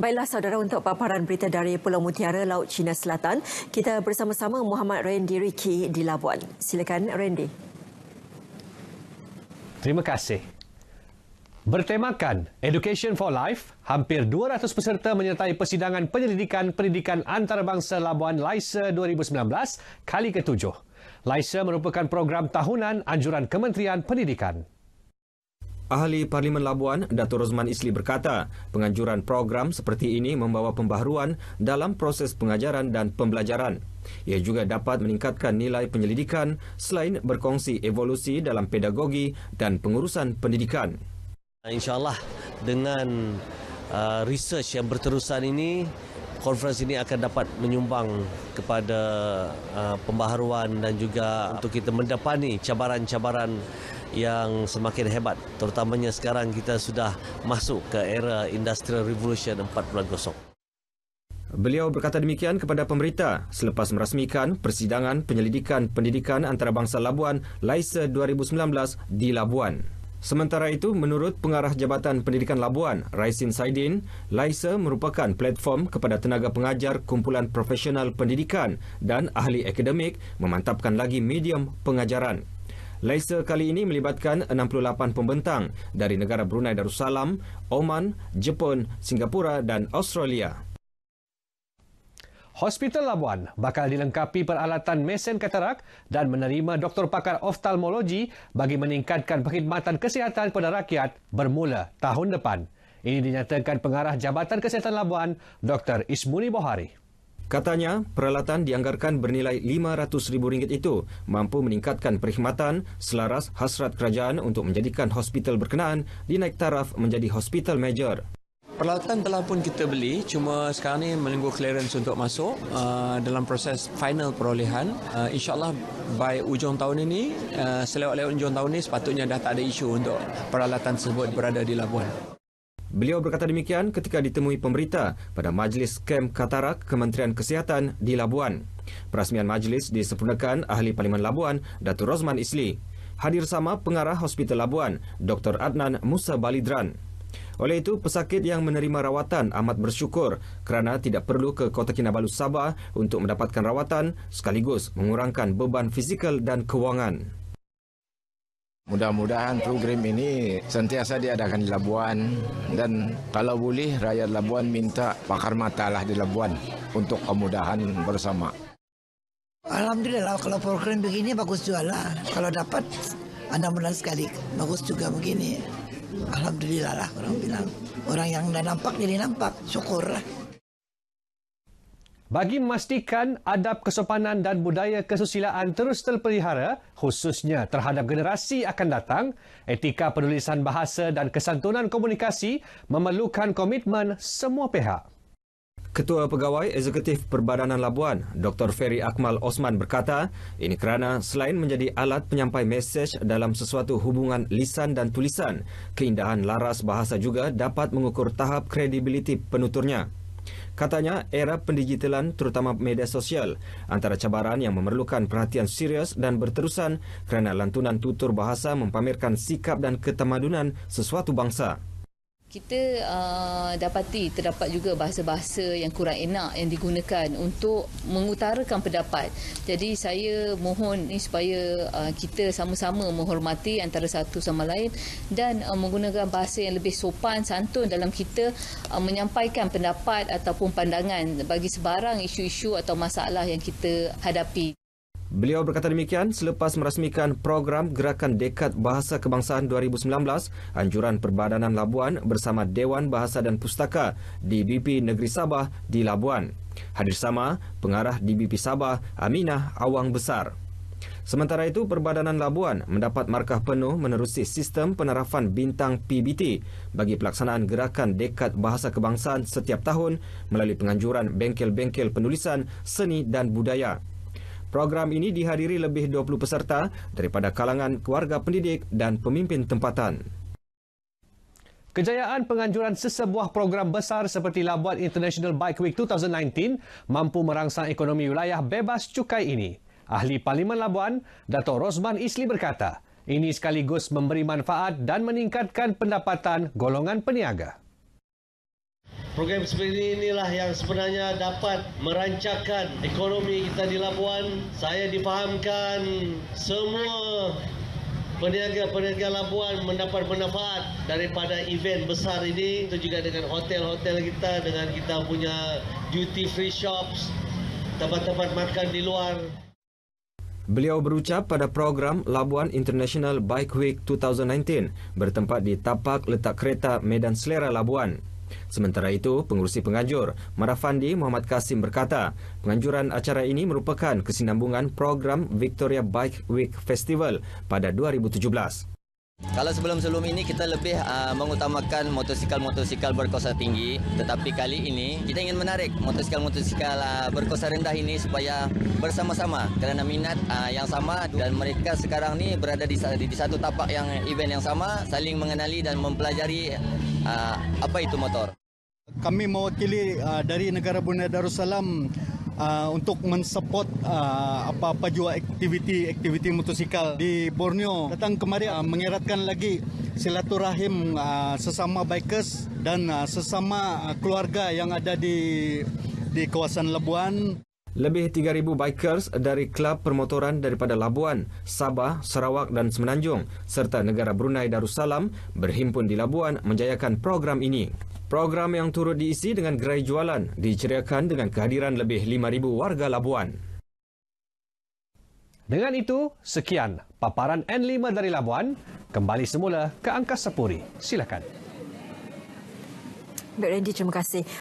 Baiklah saudara untuk paparan berita dari Pulau Mutiara Laut China Selatan. Kita bersama-sama Muhammad Randy Ricky di Labuan. Silakan Randy. Terima kasih. Bertemakan Education for Life, hampir 200 peserta menyertai persidangan penyelidikan pendidikan antarabangsa Labuan LISA 2019 kali ketujuh. LISA merupakan program tahunan anjuran Kementerian Pendidikan. Ahli Parlimen Labuan, Dato' Rozman Isli berkata, penganjuran program seperti ini membawa pembaharuan dalam proses pengajaran dan pembelajaran. Ia juga dapat meningkatkan nilai penyelidikan selain berkongsi evolusi dalam pedagogi dan pengurusan pendidikan. InsyaAllah dengan uh, research yang berterusan ini, konferensi ini akan dapat menyumbang kepada uh, pembaharuan dan juga untuk kita mendapani cabaran-cabaran yang semakin hebat terutamanya sekarang kita sudah masuk ke era industrial revolution 4.0 Beliau berkata demikian kepada pemerintah selepas merasmikan persidangan penyelidikan pendidikan antarabangsa Labuan Laisa 2019 di Labuan. Sementara itu, menurut pengarah Jabatan Pendidikan Labuan, Raisin Saidin, Laisa merupakan platform kepada tenaga pengajar kumpulan profesional pendidikan dan ahli akademik memantapkan lagi medium pengajaran. Laser kali ini melibatkan 68 pembentang dari negara Brunei Darussalam, Oman, Jepun, Singapura dan Australia. Hospital Labuan bakal dilengkapi peralatan mesin katarak dan menerima doktor pakar oftalmologi bagi meningkatkan perkhidmatan kesihatan pada rakyat bermula tahun depan. Ini dinyatakan pengarah Jabatan Kesihatan Labuan, Dr. Ismuni Bohari. Katanya, peralatan dianggarkan bernilai RM500,000 itu mampu meningkatkan perkhidmatan selaras hasrat kerajaan untuk menjadikan hospital berkenaan dinaik taraf menjadi hospital major. Peralatan telah pun kita beli, cuma sekarang ini menunggu clearance untuk masuk uh, dalam proses final perolehan. Uh, InsyaAllah by ujung tahun ini, uh, selewat-lewat ujung tahun ini sepatutnya dah tak ada isu untuk peralatan tersebut berada di Labuan. Beliau berkata demikian ketika ditemui pemerintah pada Majlis Kem Katarak Kementerian Kesihatan di Labuan. Perasmian majlis disempurnakan Ahli Parlimen Labuan, Datu Rosman Isli. Hadir sama pengarah Hospital Labuan, Dr. Adnan Musa Balidran. Oleh itu, pesakit yang menerima rawatan amat bersyukur kerana tidak perlu ke Kota Kinabalu Sabah untuk mendapatkan rawatan sekaligus mengurangkan beban fizikal dan kewangan. Mudah-mudahan program ini sentiasa diadakan di Labuan dan kalau boleh rakyat Labuan minta pakar matalah di Labuan untuk kemudahan bersama. Alhamdulillah kalau program begini bagus juga lah. Kalau dapat anda mudah sekali bagus juga begini. Alhamdulillah lah orang bilang. Orang yang tidak nampak jadi nampak. Syukur lah. Bagi memastikan adab kesopanan dan budaya kesusilaan terus terpelihara, khususnya terhadap generasi akan datang, etika penulisan bahasa dan kesantunan komunikasi memerlukan komitmen semua pihak. Ketua Pegawai Eksekutif Perbadanan Labuan, Dr. Ferry Akmal Osman berkata, ini kerana selain menjadi alat penyampai mesej dalam sesuatu hubungan lisan dan tulisan, keindahan laras bahasa juga dapat mengukur tahap kredibiliti penuturnya. Katanya, era pendigitalan terutama media sosial antara cabaran yang memerlukan perhatian serius dan berterusan kerana lantunan tutur bahasa mempamerkan sikap dan ketamadunan sesuatu bangsa. Kita uh, dapati terdapat juga bahasa-bahasa yang kurang enak yang digunakan untuk mengutarakan pendapat. Jadi saya mohon ni supaya uh, kita sama-sama menghormati antara satu sama lain dan uh, menggunakan bahasa yang lebih sopan, santun dalam kita uh, menyampaikan pendapat ataupun pandangan bagi sebarang isu-isu atau masalah yang kita hadapi. Beliau berkata demikian selepas merasmikan program Gerakan Dekad Bahasa Kebangsaan 2019 Anjuran Perbadanan Labuan bersama Dewan Bahasa dan Pustaka di BP Negeri Sabah di Labuan. Hadir sama pengarah di BP Sabah, Aminah Awang Besar. Sementara itu, Perbadanan Labuan mendapat markah penuh menerusi sistem penerafan bintang PBT bagi pelaksanaan gerakan dekat bahasa kebangsaan setiap tahun melalui penganjuran bengkel-bengkel penulisan, seni dan budaya. Program ini dihadiri lebih 20 peserta daripada kalangan keluarga pendidik dan pemimpin tempatan. Kejayaan penganjuran sesebuah program besar seperti Labuan International Bike Week 2019 mampu merangsang ekonomi wilayah bebas cukai ini. Ahli Parlimen Labuan, Dato' Rosman Isli berkata, ini sekaligus memberi manfaat dan meningkatkan pendapatan golongan peniaga. Program seperti inilah yang sebenarnya dapat merancangkan ekonomi kita di Labuan. Saya difahamkan semua peniaga-peniaga Labuan mendapat manfaat daripada event besar ini. Itu juga dengan hotel-hotel kita, dengan kita punya duty free shops, tempat-tempat makan di luar. Beliau berucap pada program Labuan International Bike Week 2019 bertempat di tapak letak kereta Medan Selera Labuan. Sementara itu, pengurusi penganjur, Marafandi Muhammad Kasim berkata, penganjuran acara ini merupakan kesinambungan program Victoria Bike Week Festival pada 2017. Kalau sebelum-sebelum ini kita lebih uh, mengutamakan motosikal-motosikal berkosa tinggi Tetapi kali ini kita ingin menarik motosikal-motosikal uh, berkosa rendah ini Supaya bersama-sama kerana minat uh, yang sama Dan mereka sekarang ni berada di, di satu tapak yang event yang sama Saling mengenali dan mempelajari uh, apa itu motor? Kami mewakili uh, dari negara Brunei Darussalam uh, untuk mensupport uh, apa-apa juga aktiviti-aktiviti motosikal di Borneo. Datang kemari uh, mengeratkan lagi silaturahim uh, sesama bikers dan uh, sesama uh, keluarga yang ada di di kawasan Labuan. Lebih 3,000 bikers dari Kelab Permotoran daripada Labuan, Sabah, Sarawak dan Semenanjung serta negara Brunei Darussalam berhimpun di Labuan menjayakan program ini. Program yang turut diisi dengan gerai jualan diceriakan dengan kehadiran lebih 5,000 warga Labuan. Dengan itu, sekian paparan N5 dari Labuan. Kembali semula ke Angkasa Puri. Silakan. Baik, Randy. Terima kasih.